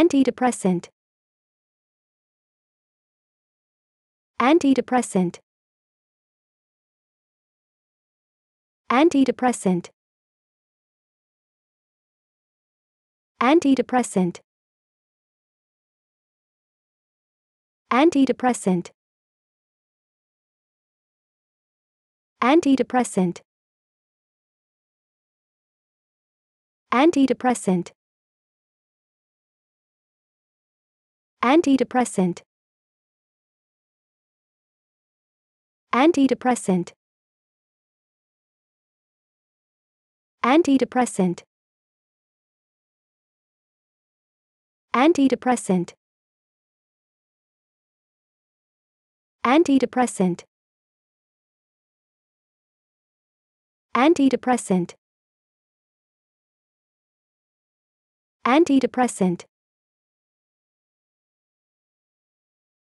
Antidepressant. Antidepressant. Antidepressant. Antidepressant. Antidepressant. Antidepressant. Antidepressant. antidepressant antidepressant antidepressant antidepressant antidepressant antidepressant antidepressant